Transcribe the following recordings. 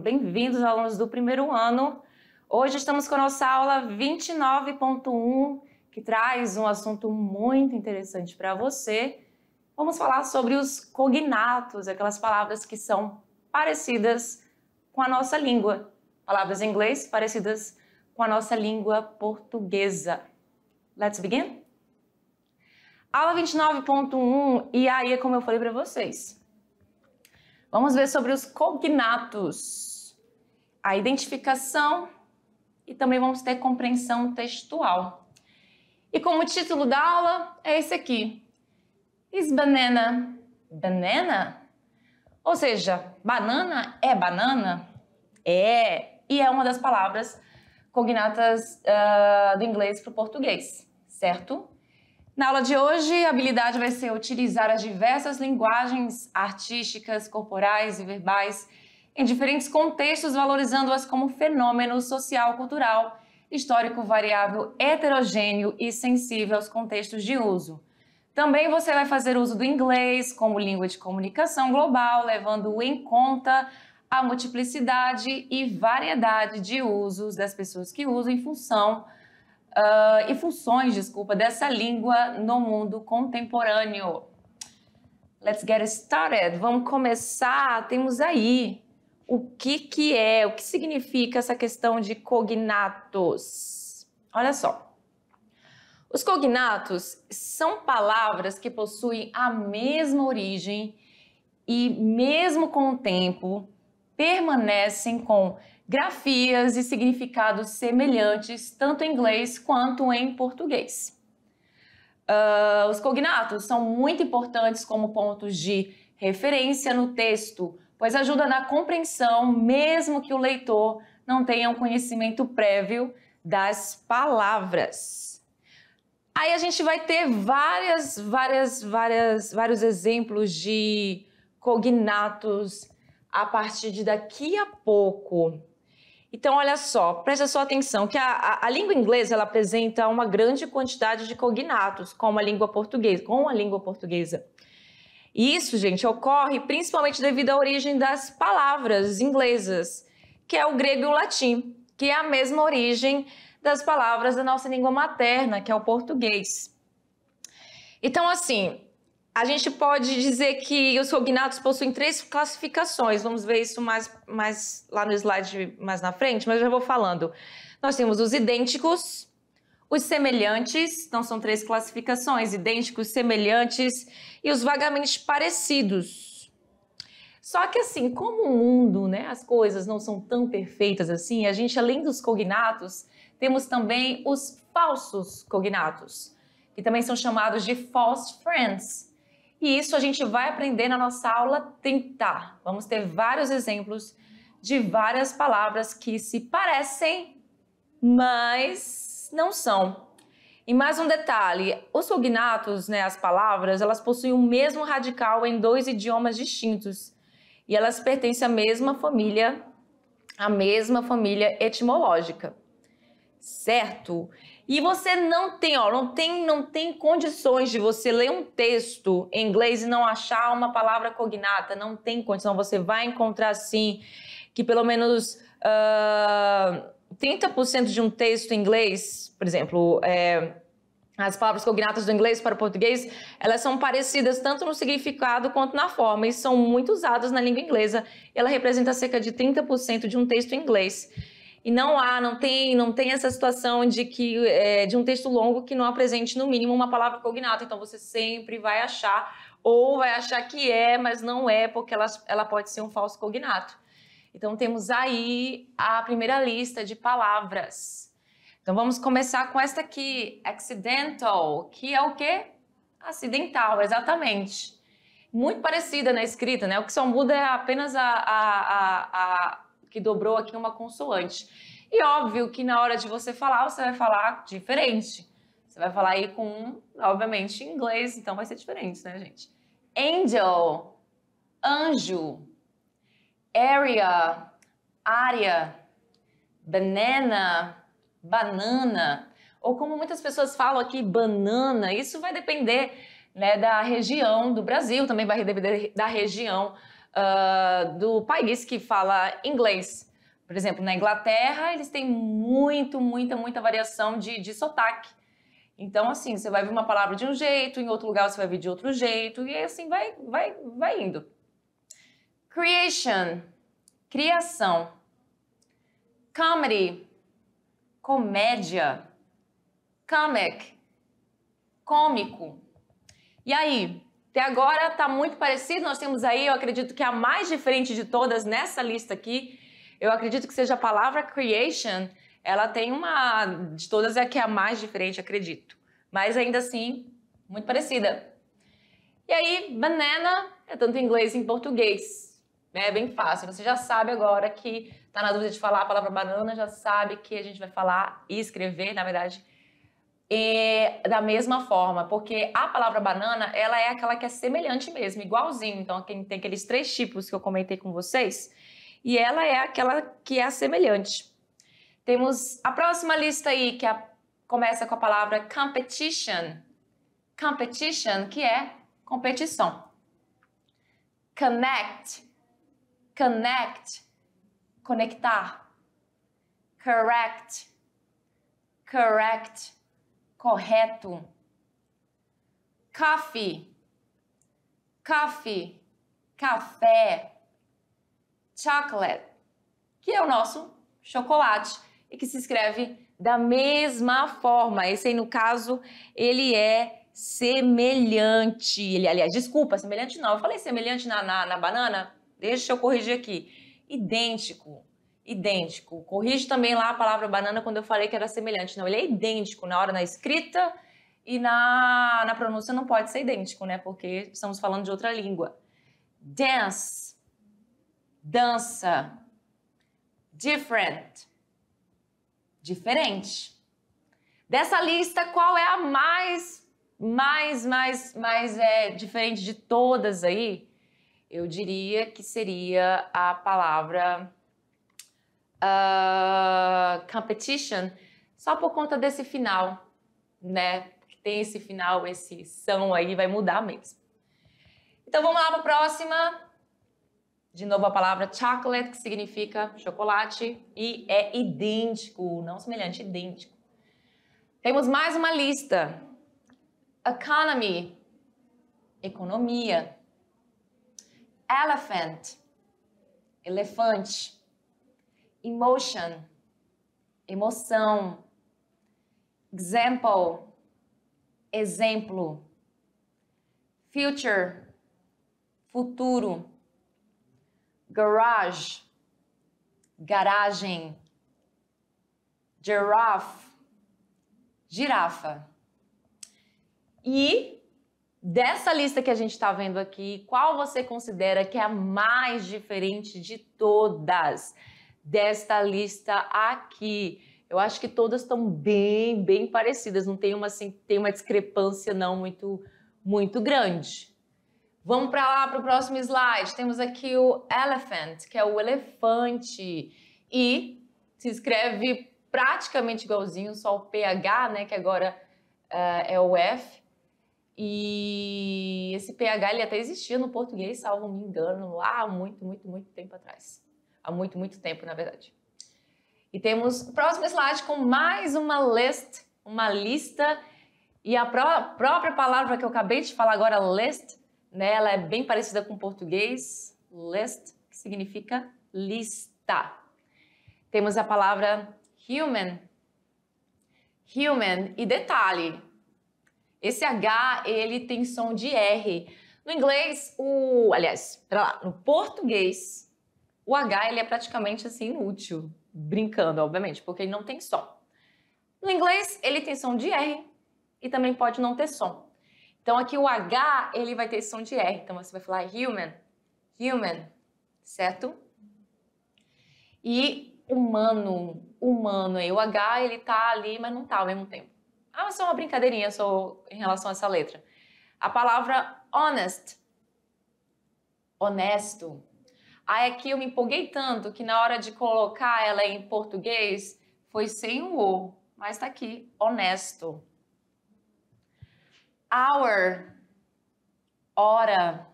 bem-vindos, alunos do primeiro ano. Hoje estamos com a nossa aula 29.1, que traz um assunto muito interessante para você. Vamos falar sobre os cognatos, aquelas palavras que são parecidas com a nossa língua. Palavras em inglês parecidas com a nossa língua portuguesa. Let's begin? Aula 29.1, e aí é como eu falei para vocês. Vamos ver sobre os cognatos, a identificação e também vamos ter compreensão textual. E como título da aula é esse aqui: Is banana banana? Ou seja, banana é banana? É, e é uma das palavras cognatas uh, do inglês para o português, certo? Na aula de hoje, a habilidade vai ser utilizar as diversas linguagens artísticas, corporais e verbais em diferentes contextos, valorizando-as como fenômeno social, cultural, histórico, variável, heterogêneo e sensível aos contextos de uso. Também você vai fazer uso do inglês como língua de comunicação global, levando em conta a multiplicidade e variedade de usos das pessoas que usam em função uh, e funções, desculpa, dessa língua no mundo contemporâneo. Let's get started. Vamos começar. Temos aí o que que é, o que significa essa questão de cognatos. Olha só. Os cognatos são palavras que possuem a mesma origem e mesmo com o tempo permanecem com grafias e significados semelhantes tanto em inglês quanto em português. Uh, os cognatos são muito importantes como pontos de referência no texto, pois ajuda na compreensão, mesmo que o leitor não tenha um conhecimento prévio das palavras. Aí a gente vai ter várias, várias, várias, vários exemplos de cognatos a partir de daqui a pouco. Então, olha só, presta só atenção que a, a, a, língua inglesa ela apresenta uma grande quantidade de cognatos com a língua portuguesa, com a língua portuguesa. E isso, gente, ocorre principalmente devido à origem das palavras inglesas, que é o grego e o latim, que é a mesma origem das palavras da nossa língua materna, que é o português. Então, assim, a gente pode dizer que os cognatos possuem três classificações. Vamos ver isso mais, mais lá no slide mais na frente, mas já vou falando. Nós temos os idênticos, os semelhantes, então são três classificações: idênticos, semelhantes e os vagamente parecidos. Só que assim, como o mundo, né, as coisas não são tão perfeitas assim, a gente além dos cognatos, temos também os falsos cognatos, que também são chamados de false friends. E isso a gente vai aprender na nossa aula tentar. Vamos ter vários exemplos de várias palavras que se parecem, mas não são. E mais um detalhe, os cognatos, né, as palavras, elas possuem o mesmo radical em dois idiomas distintos. E elas pertencem à mesma família, à mesma família etimológica. Certo? E você não tem, ó, não tem, não tem condições de você ler um texto em inglês e não achar uma palavra cognata. Não tem condição. Você vai encontrar sim que pelo menos uh, ah, 30% de um texto em inglês, por exemplo, é, as palavras cognatas do inglês para o português, elas são parecidas tanto no significado quanto na forma e são muito usadas na língua inglesa. Ela representa cerca de 30% de um texto em inglês. E não há, não tem, não tem essa situação de que é, de um texto longo que não apresente no mínimo uma palavra cognata. Então você sempre vai achar ou vai achar que é, mas não é, porque ela, ela pode ser um falso cognato. Então temos aí a primeira lista de palavras. Então vamos começar com esta aqui, accidental, que é o quê? Acidental, exatamente. Muito parecida na escrita, né? O que só muda é apenas a, a, a que dobrou aqui uma consoante. E óbvio que na hora de você falar, você vai falar diferente. Você vai falar aí com, obviamente, inglês, então vai ser diferente, né, gente? Angel, anjo. Area, área. Banana, banana. Ou como muitas pessoas falam aqui, banana. Isso vai depender né, da região do Brasil, também vai depender da região uh, do país que fala inglês. Por exemplo, na Inglaterra, eles têm muito, muita, muita variação de, de sotaque. Então, assim, você vai ver uma palavra de um jeito, em outro lugar você vai ver de outro jeito, e assim vai, vai, vai indo. Creation, criação. Comedy, comédia. Comic, cômico. E aí, até agora está muito parecido. Nós temos aí, eu acredito que a mais diferente de todas nessa lista aqui, eu acredito que seja a palavra creation. Ela tem uma de todas é que é a mais diferente, acredito. Mas ainda assim, muito parecida. E aí, banana é tanto em inglês em português. É bem fácil. Você já sabe agora que está na dúvida de falar a palavra banana, já sabe que a gente vai falar e escrever, na verdade, e, é, da mesma forma, porque a palavra banana, ela é aquela que é semelhante mesmo, igualzinho. Então, quem tem aqueles três tipos que eu comentei com vocês, e ela é aquela que é semelhante. Temos a próxima lista aí, que é, começa com a palavra competition. Competition, que é competição. Connect, connect, conectar. Correct, correct correto. Coffee, coffee, café, chocolate, que é o nosso chocolate e que se escreve da mesma forma. Esse aí, no caso, ele é semelhante. Ele, aliás, desculpa, semelhante não. Eu falei semelhante na, na, na banana? Deixa eu corrigir aqui. Idêntico idêntico. Corrige também lá a palavra banana quando eu falei que era semelhante. Não, ele é idêntico na hora na escrita e na, na pronúncia não pode ser idêntico, né? Porque estamos falando de outra língua. Dance, dança. Different, diferente. Dessa lista, qual é a mais, mais, mais, mais é, diferente de todas aí? Eu diria que seria a palavra uh, Competition, só por conta desse final, né? Tem esse final, esse são aí, vai mudar mesmo. Então vamos lá para a próxima. De novo a palavra chocolate, que significa chocolate, e é idêntico, não semelhante, idêntico. Temos mais uma lista. Economy, economia. Elephant, elefante emotion, emoção, example, exemplo, future, futuro, garage, garagem, giraffe, girafa. E dessa lista que a gente está vendo aqui, qual você considera que é a mais diferente de todas? desta lista aqui. Eu acho que todas estão bem, bem parecidas, não tem uma assim, tem uma discrepância não muito muito grande. Vamos para lá para o próximo slide. Temos aqui o elephant, que é o elefante e se escreve praticamente igualzinho, só o PH, né, que agora uh, é o F. E esse PH ele até existia no português, salvo me engano, há muito, muito, muito tempo atrás há muito, muito tempo, na verdade. E temos o próximo slide com mais uma list, uma lista. E a pró própria palavra que eu acabei de falar agora, list, né, ela é bem parecida com o português, list, que significa lista. Temos a palavra human. Human. E detalhe, esse H, ele tem som de R. No inglês, o... Aliás, pera lá, no português, o H ele é praticamente assim inútil, brincando, obviamente, porque ele não tem som. No inglês, ele tem som de R e também pode não ter som. Então aqui o H ele vai ter som de R, então você vai falar human, human, certo? E humano, humano, e o H ele tá ali, mas não tá ao mesmo tempo. Ah, só é uma brincadeirinha só em relação a essa letra. A palavra honest, honesto, Aí aqui eu me empolguei tanto que na hora de colocar ela em português foi sem o O, mas tá aqui, honesto. Hour, hora.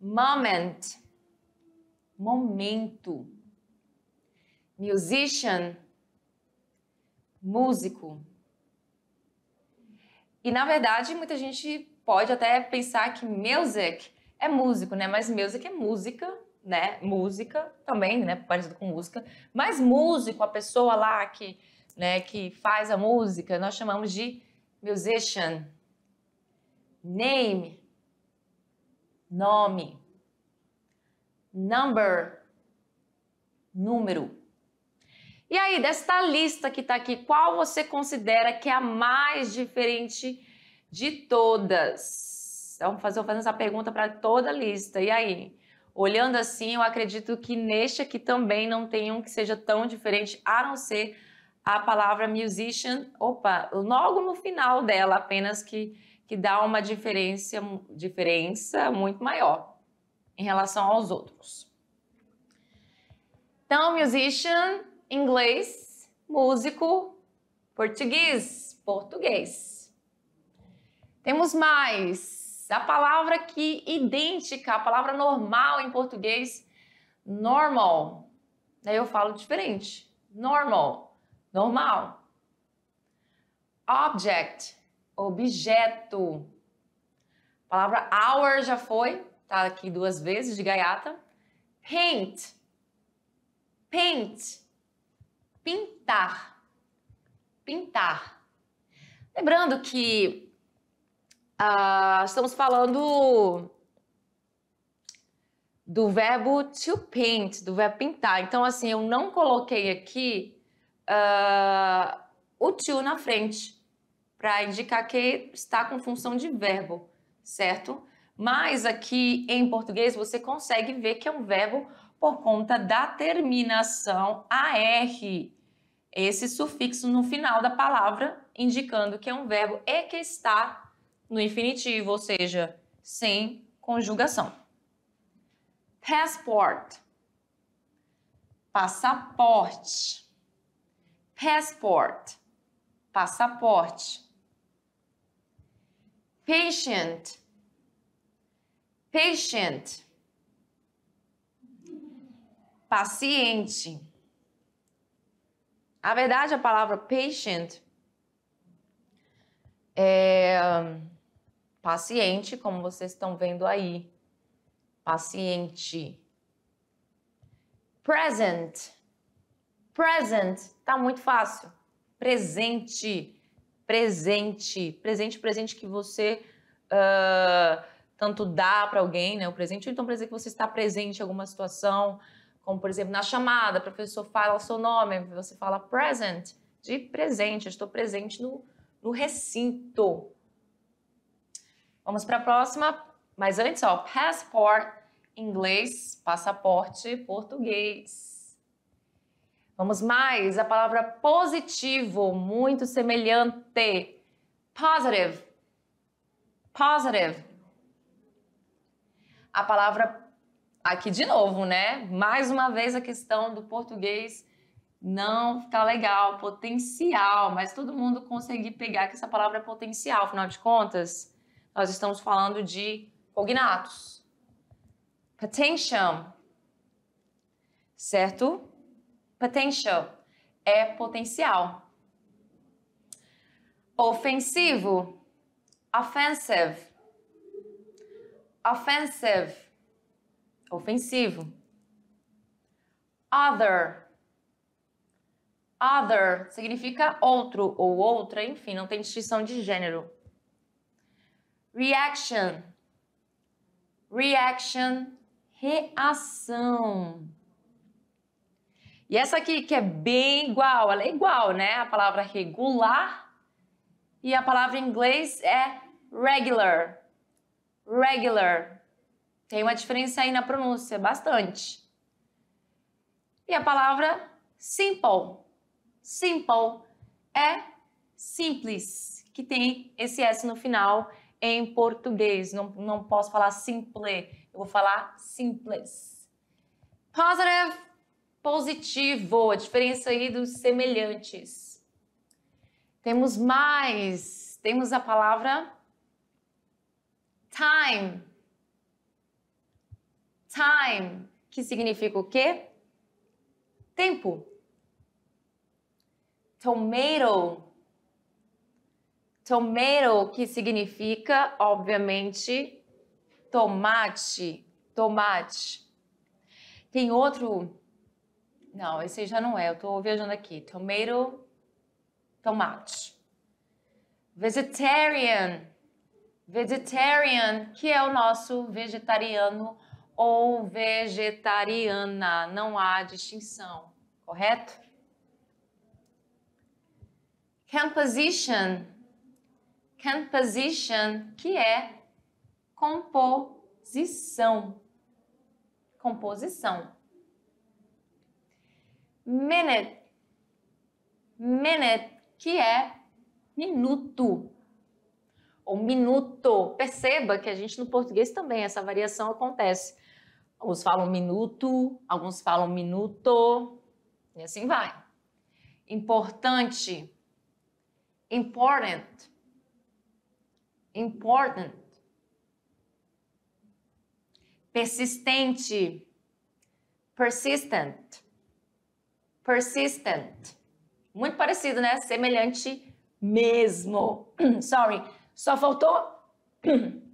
Moment, momento. Musician, músico. E na verdade, muita gente pode até pensar que music é músico, né? Mas music é música, né? Música também, né? Parecido com música. Mas músico, a pessoa lá que, né, que faz a música, nós chamamos de musician. Name, nome. Number, número. E aí, desta lista que está aqui, qual você considera que é a mais diferente de todas? Então, fazer, fazendo essa pergunta para toda a lista. E aí? Olhando assim, eu acredito que neste aqui também não tem um que seja tão diferente, a não ser a palavra musician, opa, logo no final dela, apenas que, que dá uma diferença, diferença muito maior em relação aos outros. Então, musician, inglês, músico, português, português. Temos mais a palavra que idêntica, a palavra normal em português, normal. Aí eu falo diferente. Normal, normal. Object, objeto. A palavra hour já foi, tá aqui duas vezes de gaiata. Paint, paint, pintar, pintar. Lembrando que Uh, estamos falando do verbo to paint, do verbo pintar. Então, assim, eu não coloquei aqui uh, o to na frente para indicar que está com função de verbo, certo? Mas aqui em português você consegue ver que é um verbo por conta da terminação AR, esse sufixo no final da palavra, indicando que é um verbo e que está no infinitivo, ou seja, sem conjugação. Passport. Passaporte. Passport. Passaporte. Patient. Patient. Paciente. Na verdade, a palavra patient é paciente, como vocês estão vendo aí. Paciente. Present. Present. Tá muito fácil. Presente. Presente. Presente, presente que você uh, tanto dá para alguém, né? O presente, ou então para dizer que você está presente em alguma situação, como por exemplo na chamada, o professor fala seu nome, você fala present, de presente, eu estou presente no, no recinto. Vamos para a próxima, mas antes, ó, passport inglês, passaporte português. Vamos mais, a palavra positivo, muito semelhante. Positive. Positive. A palavra aqui de novo, né? Mais uma vez a questão do português não ficar tá legal, potencial, mas todo mundo conseguir pegar que essa palavra é potencial, afinal de contas, nós estamos falando de cognatos. Potential, certo? Potential é potencial. Ofensivo, offensive, offensive, ofensivo. Other, other significa outro ou outra, enfim, não tem distinção de gênero. Reaction. Reaction, reação. E essa aqui que é bem igual, ela é igual, né? A palavra regular e a palavra em inglês é regular. Regular. Tem uma diferença aí na pronúncia, bastante. E a palavra simple. Simple é simples, que tem esse S no final em português. Não, não posso falar simple, eu vou falar simples. Positive, positivo, a diferença aí dos semelhantes. Temos mais, temos a palavra time. Time, que significa o quê? Tempo. Tomato, Tomato, que significa, obviamente, tomate. Tomate. Tem outro. Não, esse já não é, eu tô viajando aqui. Tomato, tomate. Vegetarian. Vegetarian, que é o nosso vegetariano ou vegetariana. Não há distinção, correto? Composition composition, que é composição. Composição. Minute. Minute, que é minuto. Ou minuto. Perceba que a gente no português também essa variação acontece. Alguns falam minuto, alguns falam minuto, e assim vai. Importante. Important important, persistente, persistent, persistent. Muito parecido, né? Semelhante mesmo. Sorry, só faltou.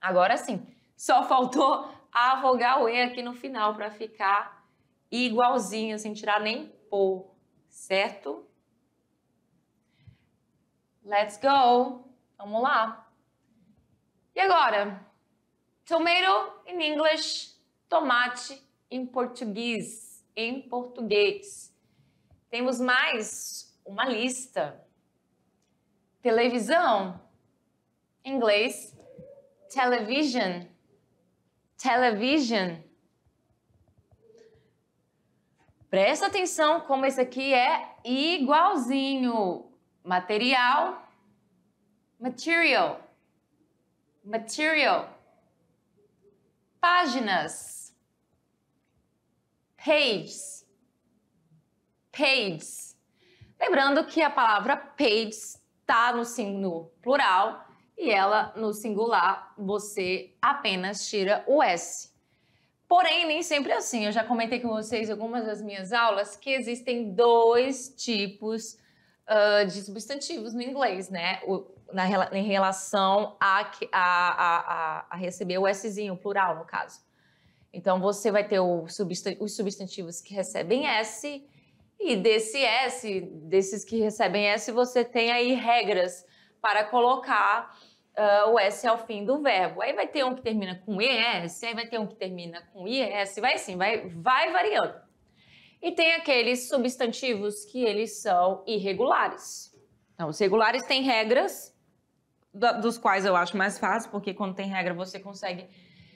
Agora sim, só faltou a vogal E aqui no final para ficar igualzinho, sem tirar nem por. certo? Let's go! Vamos lá! E agora? Tomato in English, tomate em português, em português. Temos mais uma lista. Televisão, inglês, television, television. Presta atenção como esse aqui é igualzinho. Material, material material, páginas, pages, pages. Lembrando que a palavra pages está no, no plural e ela no singular você apenas tira o S. Porém, nem sempre é assim. Eu já comentei com vocês algumas das minhas aulas que existem dois tipos uh, de substantivos no inglês, né? O na, em relação a, a, a, a receber o Szinho, plural, no caso. Então, você vai ter substan os substantivos que recebem S, e desse S, desses que recebem S, você tem aí regras para colocar uh, o S ao fim do verbo. Aí vai ter um que termina com ES, aí vai ter um que termina com IS, vai assim, vai, vai variando. E tem aqueles substantivos que eles são irregulares. Então, os regulares têm regras dos quais eu acho mais fácil, porque quando tem regra você consegue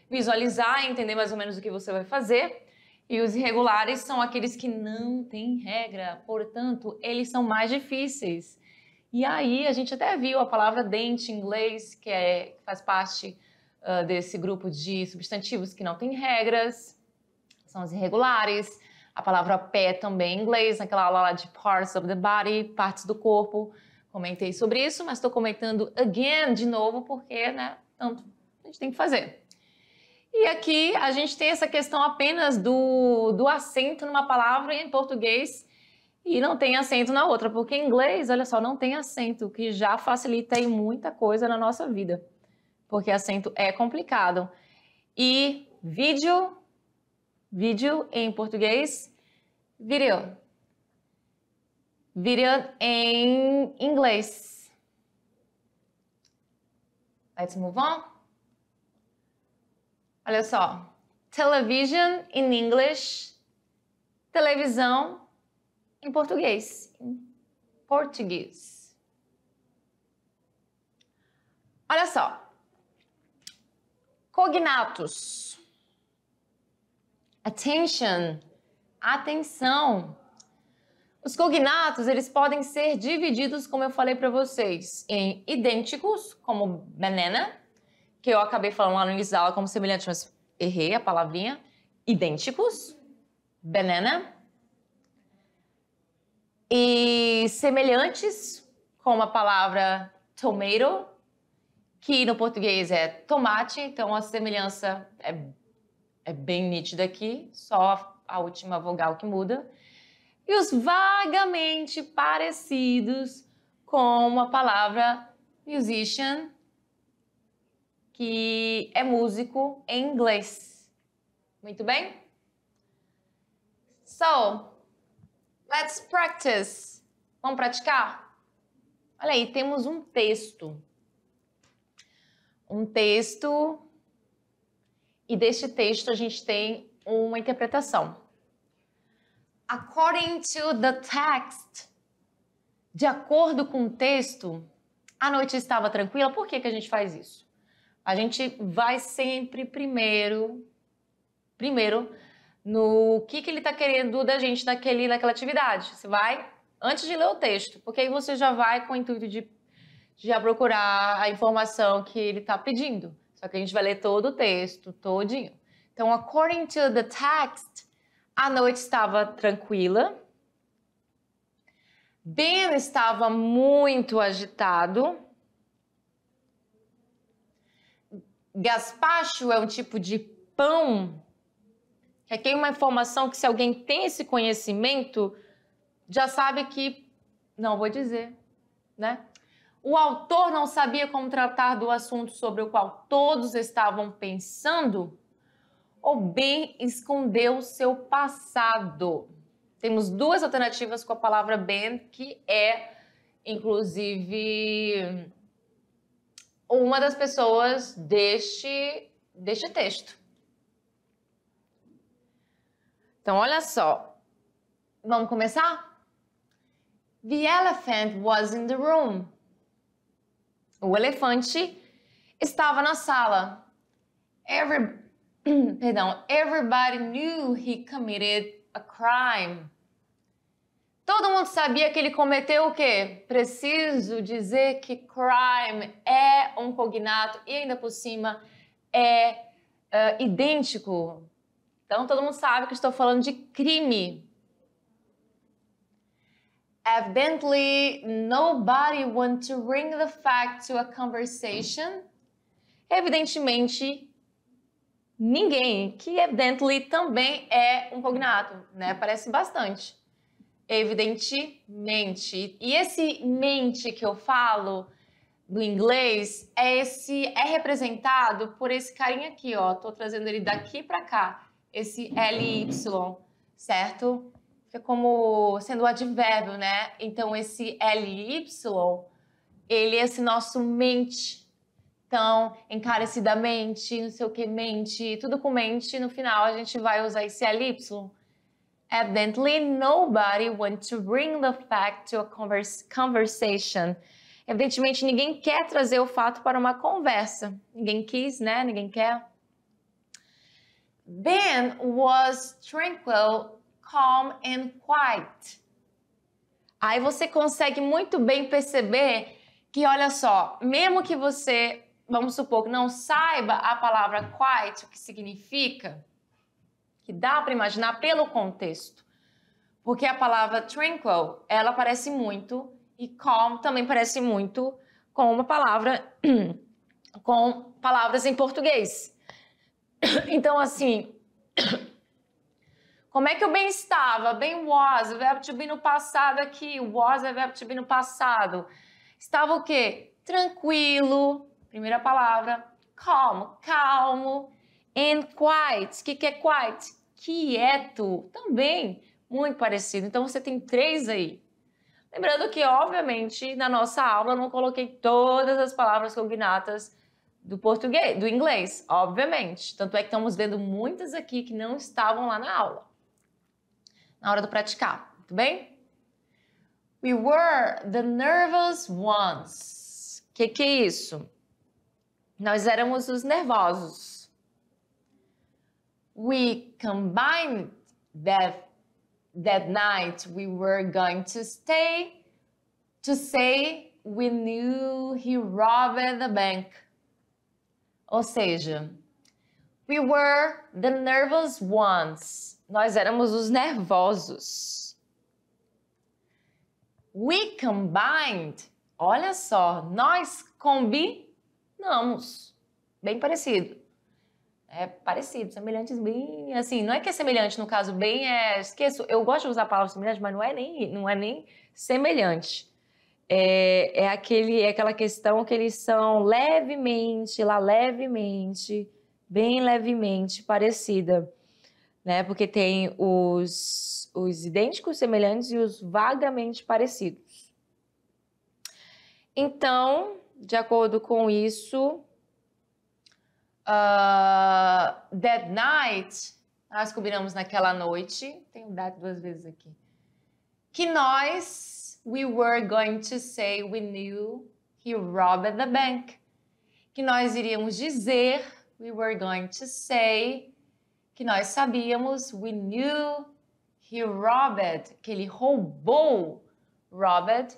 visualizar, entender mais ou menos o que você vai fazer. E os irregulares são aqueles que não têm regra, portanto, eles são mais difíceis. E aí a gente até viu a palavra dente em inglês, que é, faz parte uh, desse grupo de substantivos que não tem regras, são os irregulares. A palavra pé também em inglês, naquela aula lá de parts of the body, partes do corpo. Comentei sobre isso, mas estou comentando again de novo, porque, né, tanto a gente tem que fazer. E aqui a gente tem essa questão apenas do, do acento numa palavra em português e não tem acento na outra, porque em inglês, olha só, não tem acento, o que já facilita muita coisa na nossa vida, porque acento é complicado. E vídeo, vídeo em português, vídeo. Video em inglês. Let's move on. Olha só. Television in English. Televisão em português. Português. Olha só. Cognatos. Attention. Atenção os cognatos, eles podem ser divididos, como eu falei para vocês, em idênticos, como banana, que eu acabei falando lá no da aula como semelhante, mas errei a palavrinha. Idênticos, banana. E semelhantes, com a palavra tomato, que no português é tomate, então a semelhança é, é bem nítida aqui, só a última vogal que muda e os vagamente parecidos com a palavra musician, que é músico em inglês. Muito bem? So, let's practice. Vamos praticar? Olha aí, temos um texto. Um texto. E deste texto a gente tem uma interpretação. According to the text. De acordo com o texto, a noite estava tranquila. Por que, que a gente faz isso? A gente vai sempre primeiro, primeiro, no que, que ele está querendo da gente naquele, naquela atividade. Você vai antes de ler o texto, porque aí você já vai com o intuito de já procurar a informação que ele está pedindo. Só que a gente vai ler todo o texto, todinho. Então, according to the text, a noite estava tranquila. Ben estava muito agitado. Gaspacho é um tipo de pão. Aqui é uma informação que se alguém tem esse conhecimento, já sabe que não vou dizer, né? O autor não sabia como tratar do assunto sobre o qual todos estavam pensando bem escondeu seu passado. Temos duas alternativas com a palavra ben, que é, inclusive, uma das pessoas deste, deste texto. Então, olha só. Vamos começar? The elephant was in the room. O elefante estava na sala. Every, Perdão. Everybody knew he committed a crime. Todo mundo sabia que ele cometeu o quê? Preciso dizer que crime é um cognato e ainda por cima é uh, idêntico. Então todo mundo sabe que estou falando de crime. Evidently, nobody want to bring the fact to a conversation. Evidentemente, ninguém, que evidently também é um cognato, né? Parece bastante. Evidentemente. E esse mente que eu falo no inglês é esse é representado por esse carinha aqui, ó. Tô trazendo ele daqui para cá, esse ly, certo? Fica como sendo o advérbio, né? Então esse ly, ele é esse nosso mente então, encarecidamente, não sei o que, mente, tudo com mente. No final, a gente vai usar esse LY. Evidently, nobody wants to bring the fact to a converse, conversation. Evidentemente, ninguém quer trazer o fato para uma conversa. Ninguém quis, né? Ninguém quer. Ben was tranquil, calm and quiet. Aí você consegue muito bem perceber que, olha só, mesmo que você vamos supor que não saiba a palavra quite, o que significa, que dá para imaginar pelo contexto. Porque a palavra tranquil, ela parece muito, e calm também parece muito com uma palavra, com palavras em português. Então, assim, como é que eu bem estava? Bem was, verbo to be no passado aqui, was é verbo to be no passado. Estava o quê? Tranquilo, Primeira palavra, calmo, calmo. And quiet, o que, que é quiet? Quieto, é também muito parecido. Então você tem três aí. Lembrando que, obviamente, na nossa aula eu não coloquei todas as palavras cognatas do português, do inglês, obviamente. Tanto é que estamos vendo muitas aqui que não estavam lá na aula. Na hora do praticar, tudo bem? We were the nervous ones. O que, que é isso? Nós éramos os nervosos. We combined that that night we were going to stay to say we knew he robbed the bank. Ou seja, we were the nervous ones. Nós éramos os nervosos. We combined. Olha só, nós combinamos não Bem parecido. É parecido, semelhantes bem, assim, não é que é semelhante no caso, bem é, esqueço, eu gosto de usar a palavra semelhante, mas não é nem, não é nem semelhante. É, é, aquele, é aquela questão que eles são levemente, lá levemente, bem levemente parecida, né? Porque tem os, os idênticos semelhantes e os vagamente parecidos. Então, de acordo com isso, uh, ah, That Night, nós combinamos naquela noite, um dado duas vezes aqui, que nós, we were going to say we knew he robbed the bank. Que nós iríamos dizer, we were going to say, que nós sabíamos, we knew he robbed, que ele roubou, robbed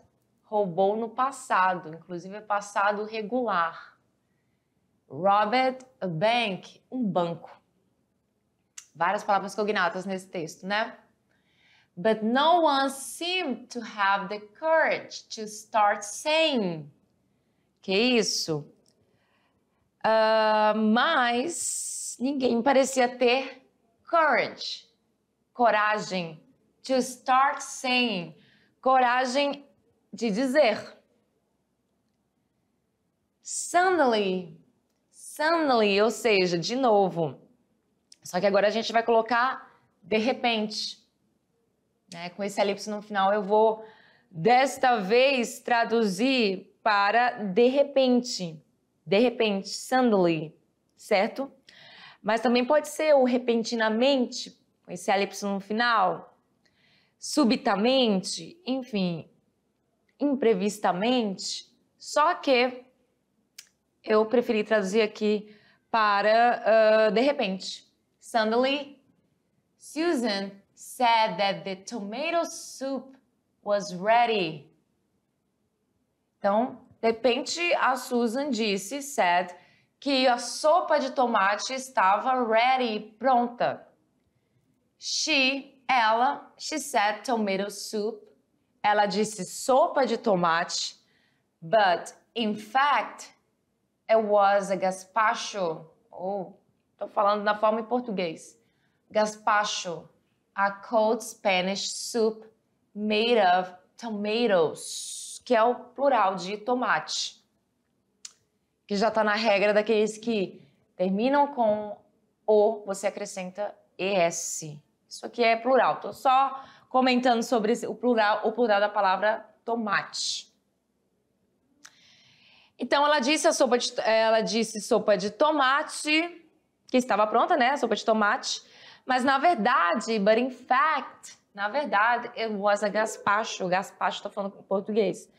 roubou no passado, inclusive é passado regular. Robert a bank, um banco. Várias palavras cognatas nesse texto, né? But no one seemed to have the courage to start saying. Que isso? Uh, mas ninguém parecia ter courage, coragem, to start saying. Coragem de dizer. Suddenly. Suddenly, ou seja, de novo. Só que agora a gente vai colocar de repente. Né? Com esse elipse no final, eu vou desta vez traduzir para de repente. De repente, suddenly, certo? Mas também pode ser o repentinamente, com esse elipse no final, subitamente, enfim, imprevistamente, só que eu preferi traduzir aqui para uh, de repente. Suddenly, Susan said that the tomato soup was ready. Então, de repente, a Susan disse, said, que a sopa de tomate estava ready, pronta. She, ela, she said tomato soup ela disse sopa de tomate, but in fact it was a gazpacho. Ou, oh, estou falando na forma em português. Gazpacho, a cold Spanish soup made of tomatoes, que é o plural de tomate. Que já está na regra daqueles que terminam com o, você acrescenta es. Isso aqui é plural. Estou só comentando sobre o plural, o plural da palavra tomate. Então ela disse a sopa de, ela disse sopa de tomate que estava pronta, né? A sopa de tomate, mas na verdade, but in fact, na verdade, it was a gazpacho. Gazpacho, estou falando em português.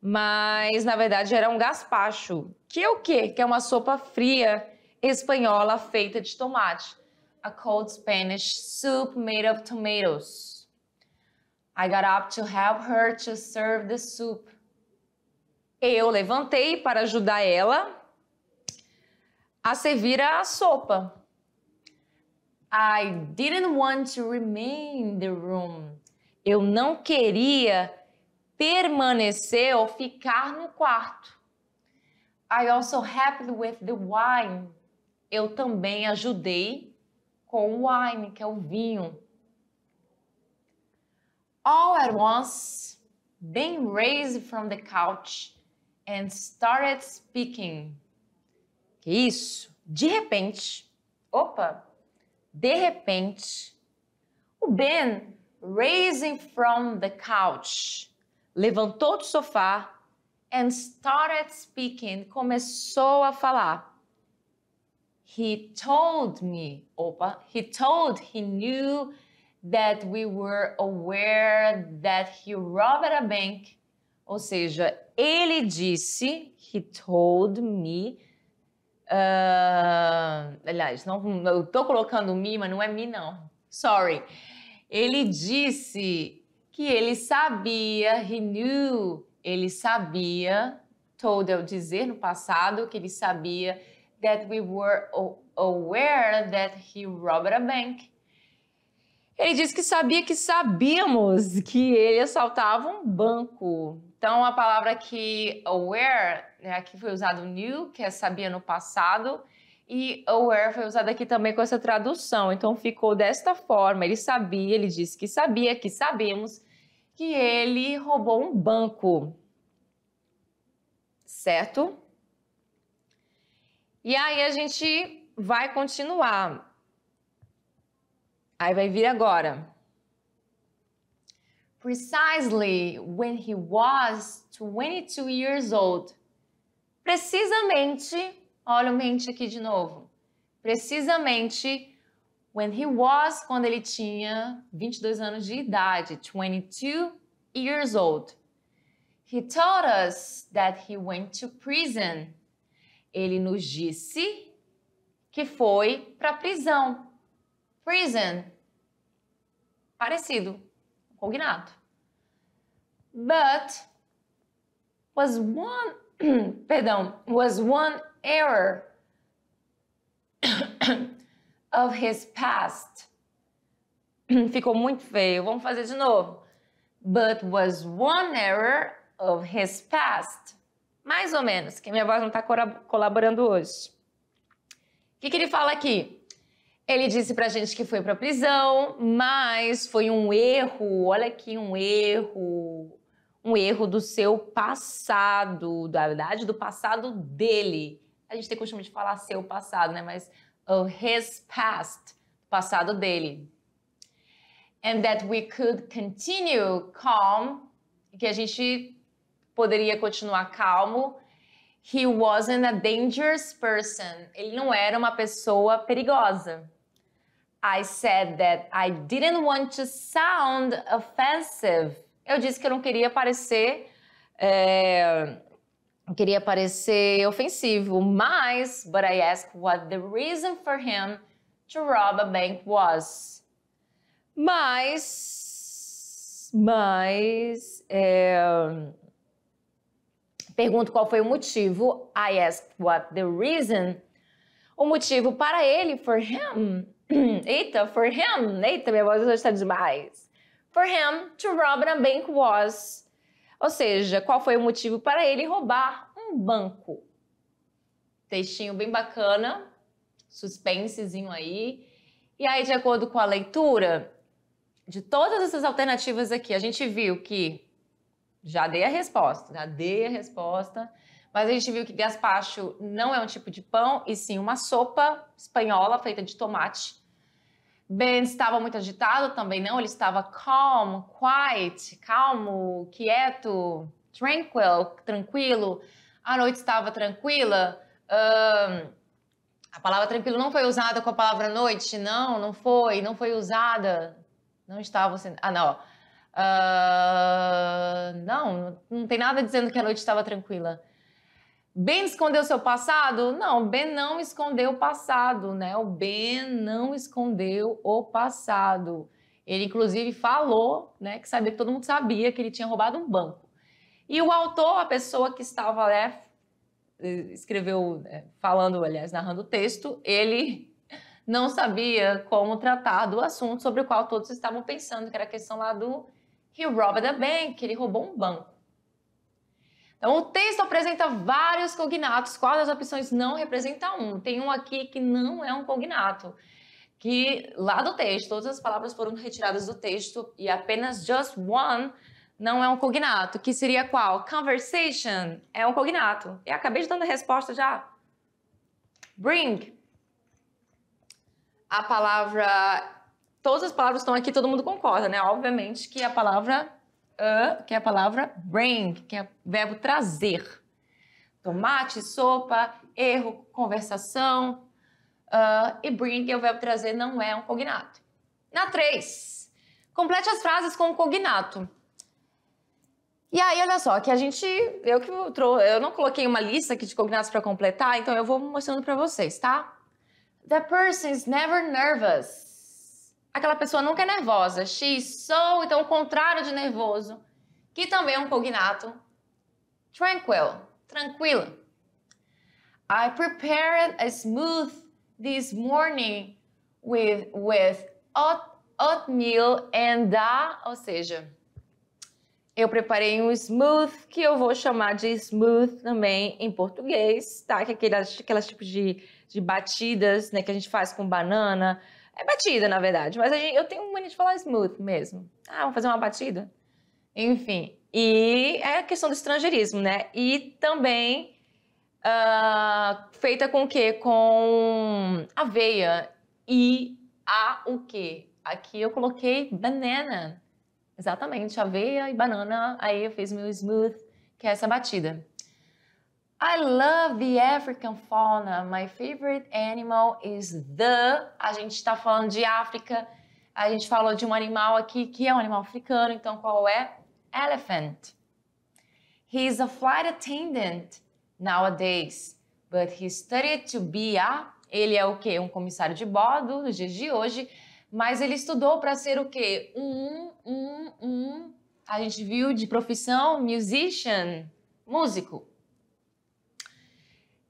Mas na verdade era um gazpacho, que é o quê? Que é uma sopa fria espanhola feita de tomate. A cold Spanish soup made of tomatoes. I got up to help her to serve the soup. Eu levantei para ajudar ela a servir a sopa. I didn't want to remain in the room. Eu não queria permanecer ou ficar no quarto. I also helped with the wine. Eu também ajudei com o wine, que é o vinho all at once, Ben raised from the couch and started speaking. Que isso? De repente, opa, de repente, o Ben raising from the couch, levantou do sofá and started speaking, começou a falar. He told me, opa, he told, he knew, that we were aware that he robbed a bank. Ou seja, ele disse, he told me. Uh, aliás, não, eu tô colocando me, mas não é me, não. Sorry. Ele disse que ele sabia, he knew, ele sabia, told eu dizer no passado que ele sabia that we were aware that he robbed a bank ele disse que sabia que sabíamos que ele assaltava um banco. Então, a palavra que aware, né, aqui foi usado new, que é sabia no passado, e aware foi usado aqui também com essa tradução. Então, ficou desta forma: ele sabia, ele disse que sabia, que sabemos que ele roubou um banco. Certo? E aí a gente vai continuar. Aí vai vir agora. Precisely when he was 22 years old. Precisamente, olha o mente aqui de novo. Precisamente when he was, quando ele tinha 22 anos de idade, 22 years old. He told us that he went to prison. Ele nos disse que foi para prisão. Prison parecido, cognato. But was one, perdão, was one error of his past. Ficou muito feio. Vamos fazer de novo. But was one error of his past. Mais ou menos, que minha voz não está colaborando hoje. O que, que ele fala aqui? Ele disse pra gente que foi pra prisão, mas foi um erro, olha aqui um erro, um erro do seu passado, da verdade, do passado dele. A gente tem costume de falar seu passado, né? Mas oh, his past, passado dele. And that we could continue calm, que a gente poderia continuar calmo He wasn't a dangerous person. Ele não era uma pessoa perigosa. I said that I didn't want to sound offensive. Eu disse que eu não queria parecer. É, queria parecer ofensivo, mas. But I asked what the reason for him to rob a bank was. Mas. Mas. É, Pergunto qual foi o motivo. I asked what the reason. O motivo para ele, for him. Eita, for him. Eita, minha voz hoje está demais. For him to rob a bank was. Ou seja, qual foi o motivo para ele roubar um banco? Textinho bem bacana, suspensezinho aí. E aí, de acordo com a leitura, de todas essas alternativas aqui, a gente viu que já dei a resposta, já dei a resposta. Mas a gente viu que gazpacho não é um tipo de pão, e sim uma sopa espanhola feita de tomate. Ben estava muito agitado também, não? Ele estava calm, quiet, calmo, quieto, tranquil, tranquilo. A noite estava tranquila. Um, a palavra tranquilo não foi usada com a palavra noite, não, não foi, não foi usada. Não estava. Ah, não. Uh, não, não tem nada dizendo que a noite estava tranquila. Ben escondeu seu passado? Não, Ben não escondeu o passado, né? O Ben não escondeu o passado. Ele, inclusive, falou né, que sabia que todo mundo sabia que ele tinha roubado um banco. E o autor, a pessoa que estava né, escreveu, né, falando, aliás, narrando o texto, ele não sabia como tratar do assunto sobre o qual todos estavam pensando, que era a questão lá do He robbed a bank. Ele roubou um banco. Então, o texto apresenta vários cognatos. Qual das opções não representa um? Tem um aqui que não é um cognato. Que lá do texto, todas as palavras foram retiradas do texto e apenas just one não é um cognato. Que seria qual? Conversation é um cognato. Eu acabei de dando a resposta já. Bring. A palavra todas as palavras estão aqui, todo mundo concorda, né? Obviamente que a palavra uh, que é a palavra bring, que é o verbo trazer. Tomate, sopa, erro, conversação. Uh, e bring, que é o verbo trazer, não é um cognato. Na 3, complete as frases com o cognato. E aí, olha só, que a gente. Eu que trouxe. Eu não coloquei uma lista aqui de cognatos para completar, então eu vou mostrando para vocês, tá? The person is never nervous aquela pessoa nunca é nervosa. X, sou, então o contrário de nervoso, que também é um cognato. Tranquil, tranquilo. I prepared a smooth this morning with, with oat, oatmeal and a, ou seja, eu preparei um smooth que eu vou chamar de smooth também em português, tá? Que é aquelas, aquelas tipos de, de batidas, né, que a gente faz com banana, é batida, na verdade, mas gente, eu tenho mania de falar smooth mesmo. Ah, vamos fazer uma batida? Enfim, e é a questão do estrangeirismo, né? E também uh, feita com o quê? Com aveia e a o quê? Aqui eu coloquei banana. Exatamente, aveia e banana. Aí eu fiz meu smooth, que é essa batida. I love the African fauna. My favorite animal is the. A gente está falando de África. A gente falou de um animal aqui que é um animal africano. Então, qual é? Elephant. He's a flight attendant nowadays, but he studied to be a. Ele é o quê? Um comissário de bordo nos dias de hoje, mas ele estudou para ser o quê? Um, um, um. A gente viu de profissão musician, músico.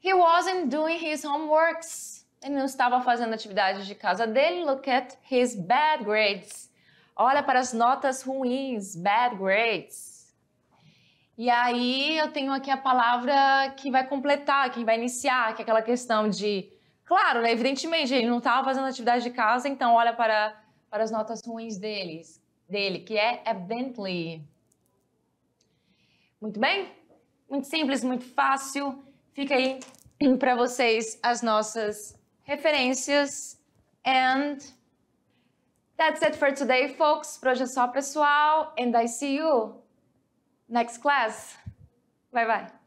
He wasn't doing his homeworks. Ele não estava fazendo atividades de casa dele. Look at his bad grades. Olha para as notas ruins, bad grades. E aí eu tenho aqui a palavra que vai completar, que vai iniciar, que é aquela questão de, claro, né, evidentemente ele não estava fazendo atividade de casa, então olha para para as notas ruins deles, dele, que é evidently. Muito bem? Muito simples, muito fácil. Fica aí para vocês as nossas referências. And that's it for today, folks. Por hoje é só, pessoal. And I see you next class. Bye bye.